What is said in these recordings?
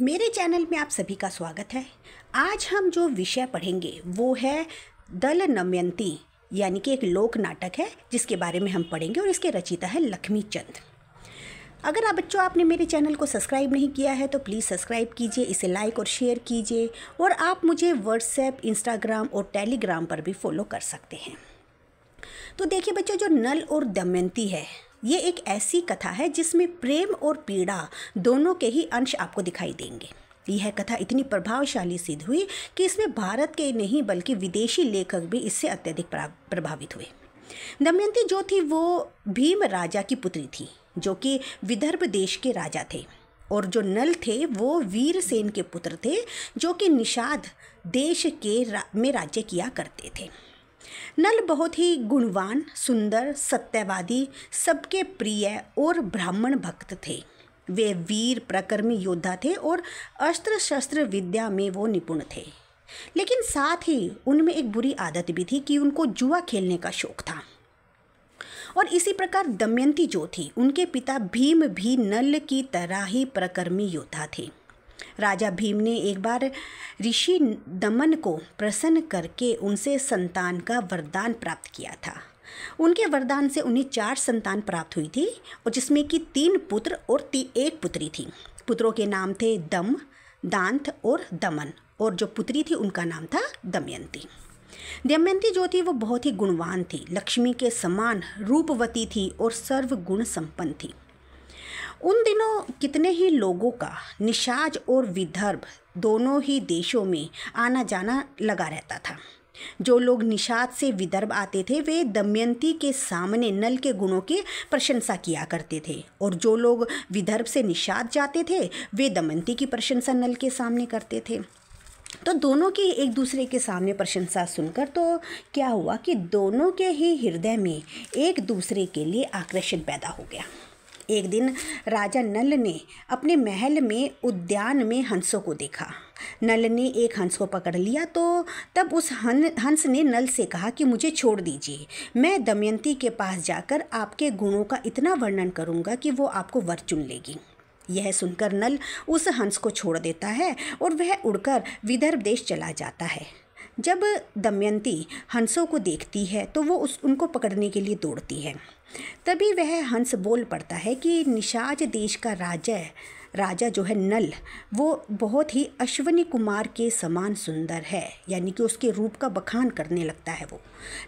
मेरे चैनल में आप सभी का स्वागत है आज हम जो विषय पढ़ेंगे वो है दल नमयंती यानी कि एक लोक नाटक है जिसके बारे में हम पढ़ेंगे और इसके रचिता है लक्ष्मी चंद अगर आप बच्चों आपने मेरे चैनल को सब्सक्राइब नहीं किया है तो प्लीज़ सब्सक्राइब कीजिए इसे लाइक और शेयर कीजिए और आप मुझे व्हाट्सएप इंस्टाग्राम और टेलीग्राम पर भी फॉलो कर सकते हैं तो देखिए बच्चों जो नल और दमयंती है ये एक ऐसी कथा है जिसमें प्रेम और पीड़ा दोनों के ही अंश आपको दिखाई देंगे यह कथा इतनी प्रभावशाली सिद्ध हुई कि इसमें भारत के नहीं बल्कि विदेशी लेखक भी इससे अत्यधिक प्रभावित हुए दमयंती जो थी वो भीम राजा की पुत्री थी जो कि विदर्भ देश के राजा थे और जो नल थे वो वीरसेन के पुत्र थे जो कि निषाद देश के रा, में राज्य किया करते थे नल बहुत ही गुणवान सुंदर सत्यवादी सबके प्रिय और ब्राह्मण भक्त थे वे वीर प्रकर्मी योद्धा थे और अस्त्र शस्त्र विद्या में वो निपुण थे लेकिन साथ ही उनमें एक बुरी आदत भी थी कि उनको जुआ खेलने का शौक था और इसी प्रकार दमयंती जो थी उनके पिता भीम भी नल की तरह ही प्रकर्मी योद्धा थे राजा भीम ने एक बार ऋषि दमन को प्रसन्न करके उनसे संतान का वरदान प्राप्त किया था उनके वरदान से उन्हें चार संतान प्राप्त हुई थी और जिसमें कि तीन पुत्र और ती एक पुत्री थी पुत्रों के नाम थे दम दांत और दमन और जो पुत्री थी उनका नाम था दमयंती दमयंती जो थी वो बहुत ही गुणवान थी लक्ष्मी के समान रूपवती थी और सर्वगुण संपन्न थी उन दिनों कितने ही लोगों का निषाज और विदर्भ दोनों ही देशों में आना जाना लगा रहता था जो लोग निषाद से विदर्भ आते थे वे दमयंती के सामने नल के गुणों की प्रशंसा किया करते थे और जो लोग विदर्भ से निषाद जाते थे वे दमयंती की प्रशंसा नल के सामने करते थे तो दोनों की एक दूसरे के सामने प्रशंसा सुनकर तो क्या हुआ कि दोनों के ही हृदय में एक दूसरे के लिए आकर्षण पैदा हो गया एक दिन राजा नल ने अपने महल में उद्यान में हंसों को देखा नल ने एक हंस को पकड़ लिया तो तब उस हन, हंस ने नल से कहा कि मुझे छोड़ दीजिए मैं दमयंती के पास जाकर आपके गुणों का इतना वर्णन करूँगा कि वो आपको वर चुन लेगी यह सुनकर नल उस हंस को छोड़ देता है और वह उड़कर विदर्भ देश चला जाता है जब दमयंती हंसों को देखती है तो वो उस उनको पकड़ने के लिए दौड़ती है तभी वह हंस बोल पड़ता है कि निषाज देश का राजा राजा जो है नल वो बहुत ही अश्वनी कुमार के समान सुंदर है यानी कि उसके रूप का बखान करने लगता है वो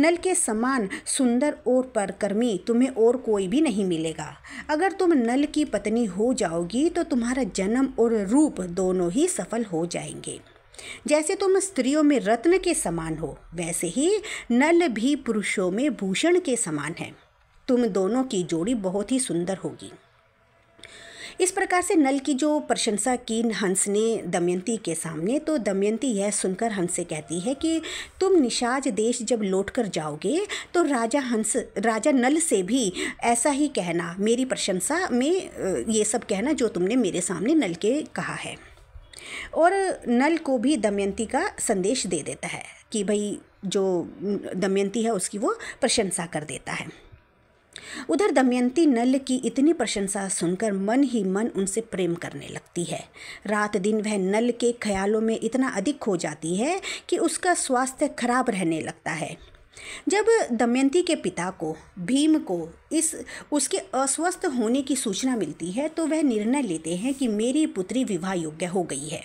नल के समान सुंदर और परकर्मी तुम्हें और कोई भी नहीं मिलेगा अगर तुम नल की पत्नी हो जाओगी तो तुम्हारा जन्म और रूप दोनों ही सफल हो जाएंगे जैसे तुम स्त्रियों में रत्न के समान हो वैसे ही नल भी पुरुषों में भूषण के समान है तुम दोनों की जोड़ी बहुत ही सुंदर होगी इस प्रकार से नल की जो प्रशंसा की हंस ने दमयंती के सामने तो दमयंती यह सुनकर हंस से कहती है कि तुम निषाज देश जब लौट कर जाओगे तो राजा हंस राजा नल से भी ऐसा ही कहना मेरी प्रशंसा में ये सब कहना जो तुमने मेरे सामने नल के कहा है और नल को भी दमयंती का संदेश दे देता है कि भाई जो दमयंती है उसकी वो प्रशंसा कर देता है उधर दमयंती नल की इतनी प्रशंसा सुनकर मन ही मन उनसे प्रेम करने लगती है रात दिन वह नल के ख्यालों में इतना अधिक हो जाती है कि उसका स्वास्थ्य खराब रहने लगता है जब दमयंती के पिता को भीम को इस उसके अस्वस्थ होने की सूचना मिलती है तो वह निर्णय लेते हैं कि मेरी पुत्री विवाह योग्य हो गई है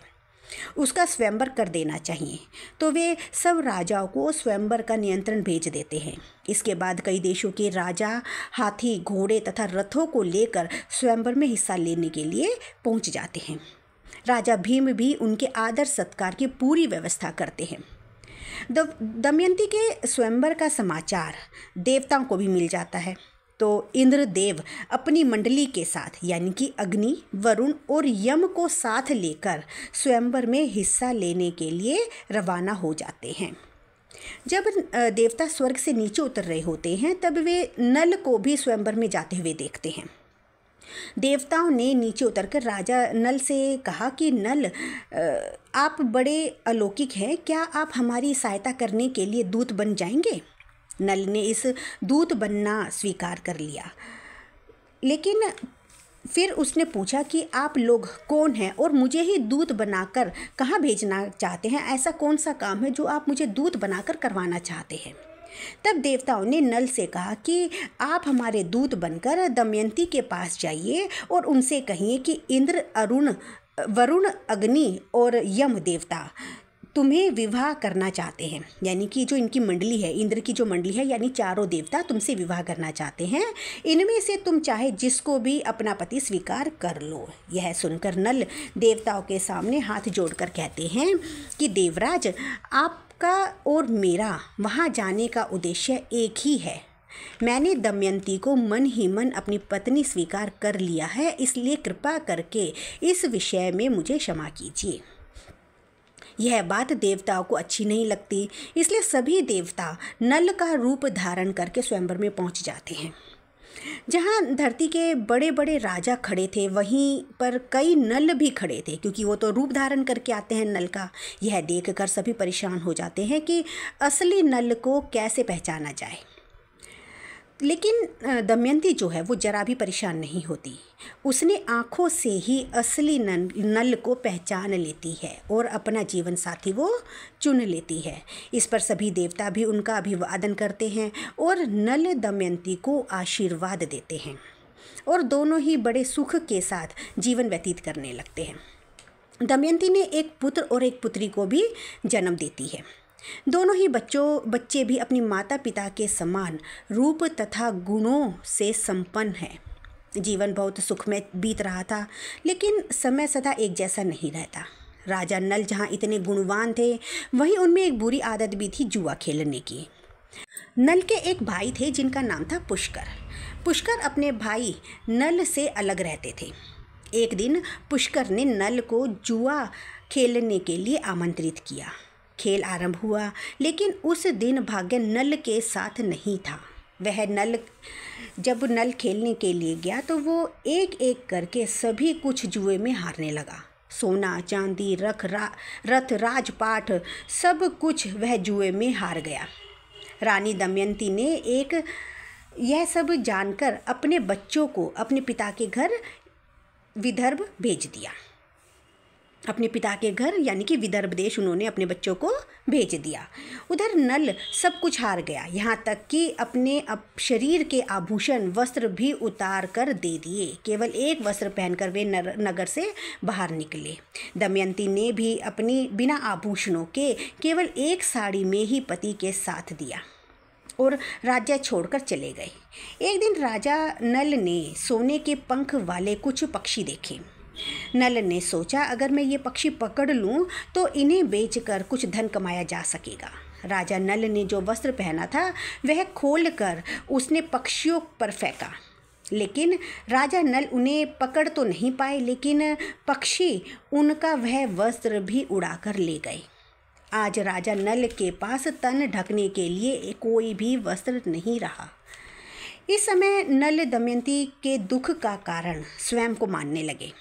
उसका स्वयंवर कर देना चाहिए तो वे सब राजाओं को स्वयंवर का नियंत्रण भेज देते हैं इसके बाद कई देशों के राजा हाथी घोड़े तथा रथों को लेकर स्वयंवर में हिस्सा लेने के लिए पहुंच जाते हैं राजा भीम भी उनके आदर सत्कार की पूरी व्यवस्था करते हैं दमयंती के स्वयंवर का समाचार देवताओं को भी मिल जाता है तो इंद्रदेव अपनी मंडली के साथ यानी कि अग्नि वरुण और यम को साथ लेकर स्वयंवर में हिस्सा लेने के लिए रवाना हो जाते हैं जब देवता स्वर्ग से नीचे उतर रहे होते हैं तब वे नल को भी स्वयंवर में जाते हुए देखते हैं देवताओं ने नीचे उतरकर राजा नल से कहा कि नल आप बड़े अलौकिक हैं क्या आप हमारी सहायता करने के लिए दूत बन जाएंगे नल ने इस दूत बनना स्वीकार कर लिया लेकिन फिर उसने पूछा कि आप लोग कौन हैं और मुझे ही दूत बनाकर कहाँ भेजना चाहते हैं ऐसा कौन सा काम है जो आप मुझे दूत बनाकर करवाना चाहते हैं तब देवताओं ने नल से कहा कि आप हमारे दूत बनकर दमयंती के पास जाइए और उनसे कहिए कि इंद्र अरुण वरुण अग्नि और यम देवता तुम्हें विवाह करना चाहते हैं यानी कि जो इनकी मंडली है इंद्र की जो मंडली है यानी चारों देवता तुमसे विवाह करना चाहते हैं इनमें से तुम चाहे जिसको भी अपना पति स्वीकार कर लो यह सुनकर नल देवताओं के सामने हाथ जोड़कर कहते हैं कि देवराज आप आपका और मेरा वहाँ जाने का उद्देश्य एक ही है मैंने दमयंती को मन ही मन अपनी पत्नी स्वीकार कर लिया है इसलिए कृपा करके इस विषय में मुझे क्षमा कीजिए यह बात देवताओं को अच्छी नहीं लगती इसलिए सभी देवता नल का रूप धारण करके स्वयंवर में पहुंच जाते हैं जहाँ धरती के बड़े बड़े राजा खड़े थे वहीं पर कई नल भी खड़े थे क्योंकि वो तो रूप धारण करके आते हैं नल का यह देखकर सभी परेशान हो जाते हैं कि असली नल को कैसे पहचाना जाए लेकिन दमयंती जो है वो जरा भी परेशान नहीं होती उसने आँखों से ही असली नल नल को पहचान लेती है और अपना जीवन साथी वो चुन लेती है इस पर सभी देवता भी उनका अभिवादन करते हैं और नल दमयंती को आशीर्वाद देते हैं और दोनों ही बड़े सुख के साथ जीवन व्यतीत करने लगते हैं दमयंती ने एक पुत्र और एक पुत्री को भी जन्म देती है दोनों ही बच्चों बच्चे भी अपनी माता पिता के समान रूप तथा गुणों से संपन्न हैं जीवन बहुत सुख में बीत रहा था लेकिन समय सदा एक जैसा नहीं रहता राजा नल जहाँ इतने गुणवान थे वहीं उनमें एक बुरी आदत भी थी जुआ खेलने की नल के एक भाई थे जिनका नाम था पुष्कर पुष्कर अपने भाई नल से अलग रहते थे एक दिन पुष्कर ने नल को जुआ खेलने के लिए आमंत्रित किया खेल आरंभ हुआ लेकिन उस दिन भाग्य नल के साथ नहीं था वह नल जब नल खेलने के लिए गया तो वो एक एक करके सभी कुछ जुए में हारने लगा सोना चांदी रख रा रथ राजपाठ सब कुछ वह जुए में हार गया रानी दमयंती ने एक यह सब जानकर अपने बच्चों को अपने पिता के घर विदर्भ भेज दिया अपने पिता के घर यानी कि विदर्भ देश उन्होंने अपने बच्चों को भेज दिया उधर नल सब कुछ हार गया यहाँ तक कि अपने अप शरीर के आभूषण वस्त्र भी उतार कर दे दिए केवल एक वस्त्र पहनकर वे नर, नगर से बाहर निकले दमयंती ने भी अपनी बिना आभूषणों के केवल एक साड़ी में ही पति के साथ दिया और राज्य छोड़कर चले गए एक दिन राजा नल ने सोने के पंख वाले कुछ पक्षी देखे नल ने सोचा अगर मैं ये पक्षी पकड़ लूँ तो इन्हें बेचकर कुछ धन कमाया जा सकेगा राजा नल ने जो वस्त्र पहना था वह खोल कर उसने पक्षियों पर फेंका लेकिन राजा नल उन्हें पकड़ तो नहीं पाए लेकिन पक्षी उनका वह वस्त्र भी उड़ाकर ले गए आज राजा नल के पास तन ढकने के लिए कोई भी वस्त्र नहीं रहा इस समय नल दमयंती के दुख का कारण स्वयं को मानने लगे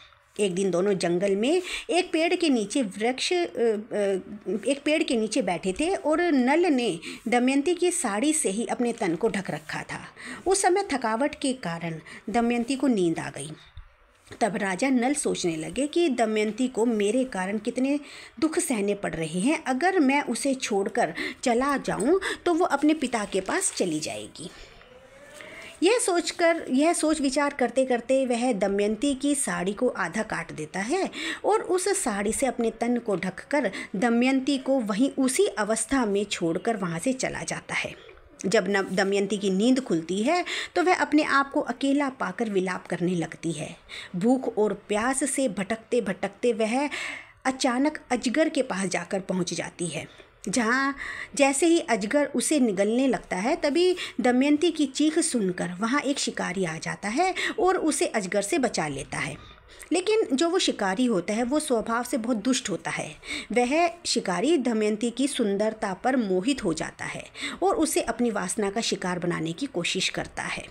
एक दिन दोनों जंगल में एक पेड़ के नीचे वृक्ष एक पेड़ के नीचे बैठे थे और नल ने दमयंती की साड़ी से ही अपने तन को ढक रखा था उस समय थकावट के कारण दमयंती को नींद आ गई तब राजा नल सोचने लगे कि दमयंती को मेरे कारण कितने दुख सहने पड़ रहे हैं अगर मैं उसे छोड़कर चला जाऊं तो वो अपने पिता के पास चली जाएगी यह सोचकर यह सोच विचार करते करते वह दमयंती की साड़ी को आधा काट देता है और उस साड़ी से अपने तन को ढककर दमयंती को वहीं उसी अवस्था में छोड़कर वहाँ से चला जाता है जब न दमयंती की नींद खुलती है तो वह अपने आप को अकेला पाकर विलाप करने लगती है भूख और प्यास से भटकते भटकते वह अचानक अजगर के पास जाकर पहुंच जाती है जहाँ जैसे ही अजगर उसे निगलने लगता है तभी दमयंती की चीख सुनकर वहाँ एक शिकारी आ जाता है और उसे अजगर से बचा लेता है लेकिन जो वो शिकारी होता है वो स्वभाव से बहुत दुष्ट होता है वह शिकारी दमयंती की सुंदरता पर मोहित हो जाता है और उसे अपनी वासना का शिकार बनाने की कोशिश करता है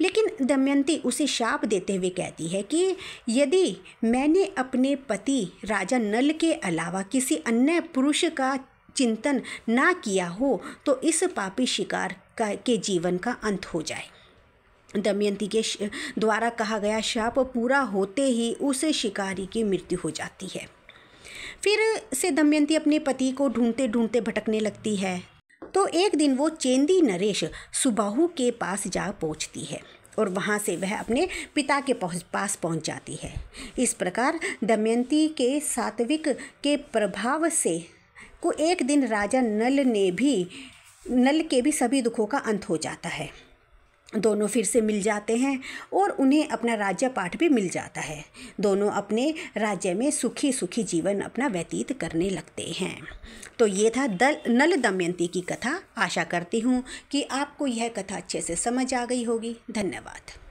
लेकिन दमयंती उसे शाप देते हुए कहती है कि यदि मैंने अपने पति राजा नल के अलावा किसी अन्य पुरुष का चिंतन ना किया हो तो इस पापी शिकार का के जीवन का अंत हो जाए दमयंती के द्वारा कहा गया शाप पूरा होते ही उस शिकारी की मृत्यु हो जाती है फिर से दमयंती अपने पति को ढूंढते ढूंढते भटकने लगती है तो एक दिन वो चेंदी नरेश सुबाहु के पास जा पहुंचती है और वहाँ से वह अपने पिता के पास पहुँच जाती है इस प्रकार दमयंती के सात्विक के प्रभाव से को एक दिन राजा नल ने भी नल के भी सभी दुखों का अंत हो जाता है दोनों फिर से मिल जाते हैं और उन्हें अपना राज्य पाठ भी मिल जाता है दोनों अपने राज्य में सुखी सुखी जीवन अपना व्यतीत करने लगते हैं तो ये था दल नल दमयंती की कथा आशा करती हूँ कि आपको यह कथा अच्छे से समझ आ गई होगी धन्यवाद